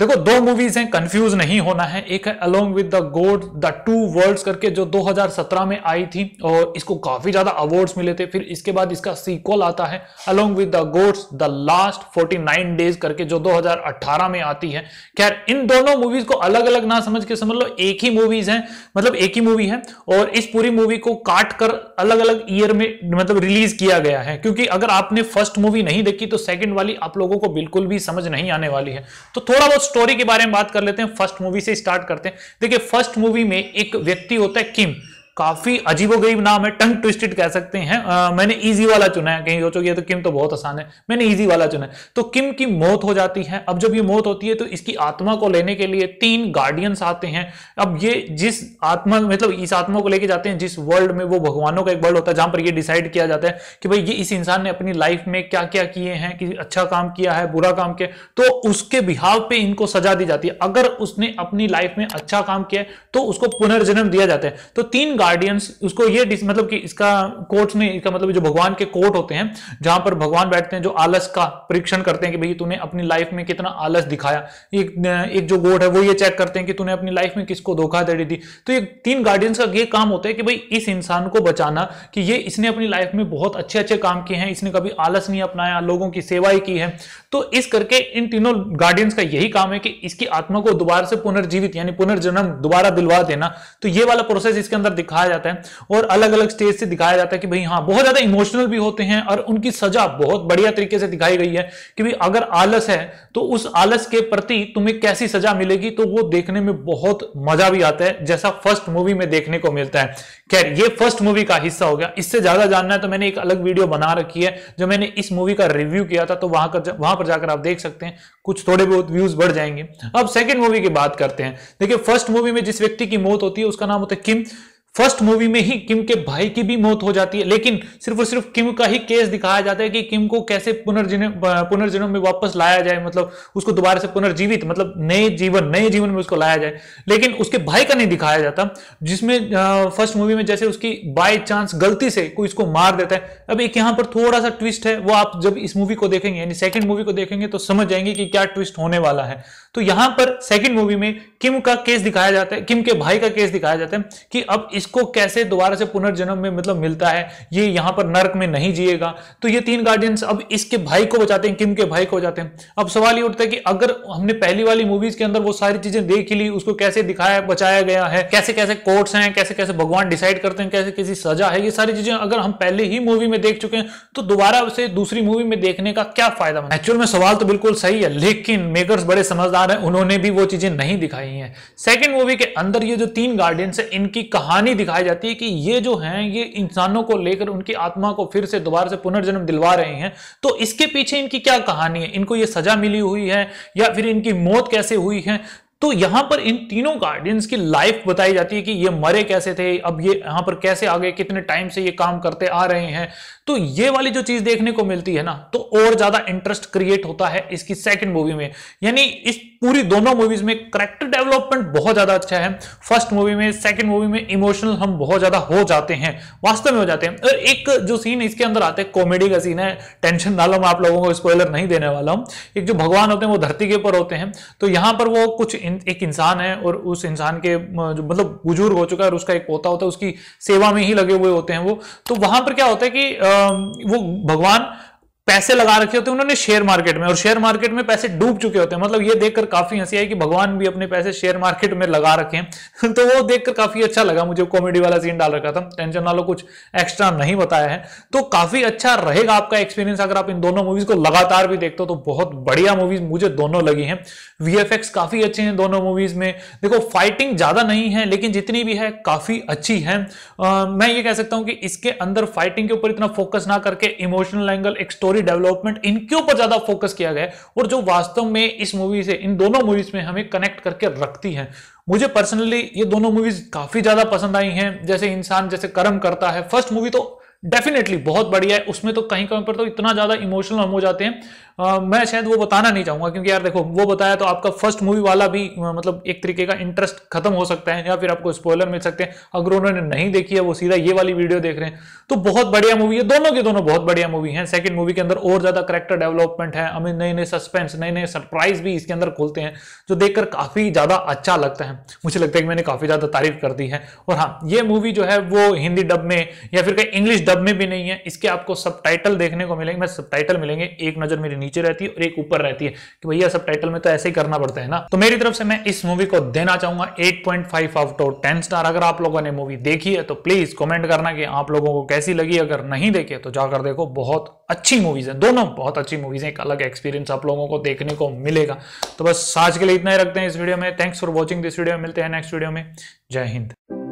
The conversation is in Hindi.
देखो दो मूवीज हैं कंफ्यूज नहीं होना है एक है along with the god the two worlds करके जो 2017 में आई थी और इसको काफी ज्यादा अवार्ड्स मिले थे फिर इसके बाद इसका सीक्वल आता है along with the gods the last 49 days करके जो 2018 में आती है खैर इन दोनों मूवीज को अलग अलग ना समझ के समझ लो एक ही मूवीज है मतलब एक ही मूवी है और इस पूरी मूवी को काट कर अलग अलग ईयर में मतलब रिलीज किया गया है क्योंकि अगर आपने फर्स्ट मूवी नहीं देखी तो सेकेंड वाली आप लोगों को बिल्कुल भी समझ नहीं आने वाली है तो थोड़ा बहुत स्टोरी के बारे में बात कर लेते हैं फर्स्ट मूवी से स्टार्ट करते हैं देखिए फर्स्ट मूवी में एक व्यक्ति होता है किम काफी अजीबोगरीब नाम है टंग ट्विस्टेड कह सकते हैं आ, मैंने इजी वाला चुना है कहीं सोचोगे तो किम तो बहुत आसान है मैंने इजी वाला चुना है तो किम की मौत हो जाती है अब जब ये मौत होती है तो इसकी आत्मा को लेने के लिए तीन गार्डियंस आते हैं अब ये जिस आत्मा मतलब इस आत्मा को लेके जाते हैं जिस वर्ल्ड में वो भगवानों का एक वर्ल्ड होता है जहां पर यह डिसाइड किया जाता है कि भाई ये इस इंसान ने अपनी लाइफ में क्या क्या किए हैं कि अच्छा काम किया है बुरा काम किया तो उसके बिहाव पे इनको सजा दी जाती है अगर उसने अपनी लाइफ में अच्छा काम किया तो उसको पुनर्जन्म दिया जाता है तो तीन गार्डियंस उसको ये मतलब कि इसका कोर्ट्स में इसका मतलब जो भगवान के कोर्ट होते हैं जहां पर भगवान बैठते हैं जो आलस का परीक्षण करते हैं कि भाई तूने अपनी लाइफ में कितना आलस दिखाया एक, एक जो गोड है वो ये चेक करते हैं कि तूने अपनी लाइफ में किसको धोखा दे दी तो ये तीन गार्डियंस का ये काम होता है कि भाई इस इंसान को बचाना कि ये इसने अपनी लाइफ में बहुत अच्छे अच्छे काम किए हैं इसने कभी आलस नहीं अपनाया लोगों की सेवा ही की है तो इस करके इन तीनों गार्डियंस का यही काम है कि इसकी आत्मा को दोबारा से पुनर्जीवित यानी पुनर्जन्म दोबारा दिलवा देना तो ये वाला प्रोसेस इसके अंदर दिखा दिखाया जाता है और अलग अलग स्टेज से दिखाया जाता है कि भाई हाँ बहुत ज्यादा इमोशनल भी होते हैं और उनकी सजा बहुत बढ़िया तरीके से दिखाई गई है कि भाई अगर आलस है तो उस आलस के प्रति तुम्हें कैसी सजा मिलेगी तो वो देखने में बहुत मजा भी आता है जैसा फर्स्ट मूवी में देखने को मिलता है खैर ये फर्स्ट मूवी का हिस्सा हो गया इससे ज्यादा जानना है तो मैंने एक अलग वीडियो बना रखी है जो मैंने इस मूवी का रिव्यू किया था तो वहां कर वहां पर जाकर आप देख सकते हैं कुछ थोड़े बहुत व्यूज बढ़ जाएंगे अब सेकंड मूवी की बात करते हैं देखिए फर्स्ट मूवी में जिस व्यक्ति की मौत होती है उसका नाम होता है किम फर्स्ट मूवी में ही किम के भाई की भी मौत हो जाती है लेकिन सिर्फ और सिर्फ किम का ही केस दिखाया जाता है कि किम को कैसे पुनर्जन्म पुनर्जन्म में वापस लाया जाए मतलब उसको दोबारा से पुनर्जीवित मतलब नए जीवन नए जीवन में उसको लाया जाए लेकिन उसके भाई का नहीं दिखाया जाता जिसमें फर्स्ट मूवी में जैसे उसकी बाय चांस गलती से कोई इसको मार देता है अब एक यहाँ पर थोड़ा सा ट्विस्ट है वो आप जब इस मूवी को देखेंगे यानी सेकेंड मूवी को देखेंगे तो समझ जाएंगे कि क्या ट्विस्ट होने वाला है तो यहां पर सेकेंड मूवी में किम का केस दिखाया जाता है किम के भाई का केस दिखाया जाता है कि अब इस इसको कैसे दोबारा से पुनर्जन्म में मतलब मिलता है ये यहां पर नरक में नहीं जिएगा तो ये तीन गार्डियंस अब इसके भाई को बचाते हैं किम के भाई को बचाते हैं अब सवाल ये उठता है कि अगर हमने पहली वाली मूवीज के अंदर वो सारी चीजें देख ली उसको कैसे दिखाया बचाया गया है कैसे कैसे कोर्ट्स हैं कैसे कैसे भगवान डिसाइड करते हैं कैसे किसी सजा है ये सारी चीजें अगर हम पहले ही मूवी में देख चुके हैं तो दोबारा उसे दूसरी मूवी में देखने का क्या फायदा एक्चुअल में सवाल तो बिल्कुल सही है लेकिन मेकर्स बड़े समझदार हैं उन्होंने भी वो चीजें नहीं दिखाई हैं सेकंड मूवी के अंदर ये जो तीन गार्डियंस है इनकी कहानी कहानी दिखाई जाती है कि ये जो हैं ये इंसानों को लेकर उनकी आत्मा को फिर से दोबारा से पुनर्जन्म दिलवा रहे हैं तो इसके पीछे इनकी क्या कहानी है इनको ये सजा मिली हुई है या फिर इनकी मौत कैसे हुई है तो यहां पर इन तीनों गार्डियंस की लाइफ बताई जाती है कि ये मरे कैसे थे अब ये यहां पर कैसे आ गए कितने टाइम से ये काम करते आ रहे हैं तो ये वाली जो चीज देखने को मिलती है ना तो और ज्यादा इंटरेस्ट क्रिएट होता है इसकी सेकंड मूवी में यानी इस पूरी दोनों मूवीज में करेक्टर डेवलपमेंट बहुत ज्यादा अच्छा है फर्स्ट मूवी में सेकंड मूवी में इमोशनल हम बहुत ज्यादा हो जाते हैं वास्तव में हो जाते हैं और एक जो सीन इसके अंदर आते हैं कॉमेडी का सीन है टेंशन ना लो मैं आप लोगों को स्पॉइलर नहीं देने वाला हूं एक जो भगवान होते हैं वो धरती के ऊपर होते हैं तो यहां पर वो कुछ इन, एक इंसान है और उस इंसान के जो मतलब बुजुर्ग हो चुका है और उसका एक पोता होता है उसकी सेवा में ही लगे हुए होते हैं वो तो वहां पर क्या होता है कि वो भगवान पैसे लगा रखे होते हैं उन्होंने शेयर मार्केट में और शेयर मार्केट में पैसे डूब चुके होते हैं मतलब ये देखकर काफी हंसी आई कि भगवान भी अपने पैसे शेयर मार्केट में लगा रखे हैं तो वो देखकर काफी अच्छा लगा मुझे कॉमेडी वाला सीन डाल रखा था टेंशन ना लो कुछ एक्स्ट्रा नहीं बताया है तो काफी अच्छा रहेगा आपका एक्सपीरियंस अगर आप इन दोनों मूवीज को लगातार भी देखते हो तो बहुत बढ़िया मूवीज मुझे दोनों लगी है वी काफी अच्छे हैं दोनों मूवीज में देखो फाइटिंग ज्यादा नहीं है लेकिन जितनी भी है काफी अच्छी है मैं ये कह सकता हूं कि इसके अंदर फाइटिंग के ऊपर इतना फोकस ना करके इमोशनल एंगल एक स्टोरी स्टोरी डेवलपमेंट इनके ऊपर ज्यादा फोकस किया गया और जो वास्तव में इस मूवी से इन दोनों मूवीज में हमें कनेक्ट करके रखती हैं मुझे पर्सनली ये दोनों मूवीज काफी ज्यादा पसंद आई हैं जैसे इंसान जैसे कर्म करता है फर्स्ट मूवी तो डेफिनेटली बहुत बढ़िया है उसमें तो कहीं कहीं पर तो इतना ज्यादा इमोशनल हम हो जाते हैं मैं शायद वो बताना नहीं चाहूंगा क्योंकि यार देखो वो बताया तो आपका फर्स्ट मूवी वाला भी मतलब एक तरीके का इंटरेस्ट खत्म हो सकता है या फिर आपको स्पॉयलर मिल सकते हैं अगर उन्होंने नहीं देखी है वो सीधा ये वाली वीडियो देख रहे हैं तो बहुत बढ़िया मूवी है दोनों के दोनों बहुत बढ़िया मूवी है सेकंड मूवी के अंदर और ज्यादा करेक्टर डेवलपमेंट है हमें नए नए सस्पेंस नए नए सरप्राइज भी इसके अंदर खोलते हैं जो देखकर काफी ज्यादा अच्छा लगता है मुझे लगता है कि मैंने काफी ज्यादा तारीफ कर दी है और हाँ ये मूवी जो है वो हिंदी डब में या फिर कहीं इंग्लिश डब में भी नहीं है इसके आपको सब देखने को मिलेंगे मैं सब मिलेंगे एक नजर मेरी नीचे रहती है और एक ऊपर रहती है कि भैया सब टाइटल में तो ऐसे ही करना पड़ता है ना तो मेरी तरफ से मैं इस मूवी को देना चाहूंगा 8.5 आउट ऑफ टेन स्टार अगर आप लोगों ने मूवी देखी है तो प्लीज कॉमेंट करना कि आप लोगों को कैसी लगी अगर नहीं देखी तो जाकर देखो बहुत अच्छी मूवीज है दोनों बहुत अच्छी मूवीज है एक अलग एक्सपीरियंस आप लोगों को देखने को मिलेगा तो बस आज के लिए इतना ही रखते हैं इस वीडियो में thanks for watching this video मिलते हैं नेक्स्ट वीडियो में जय हिंद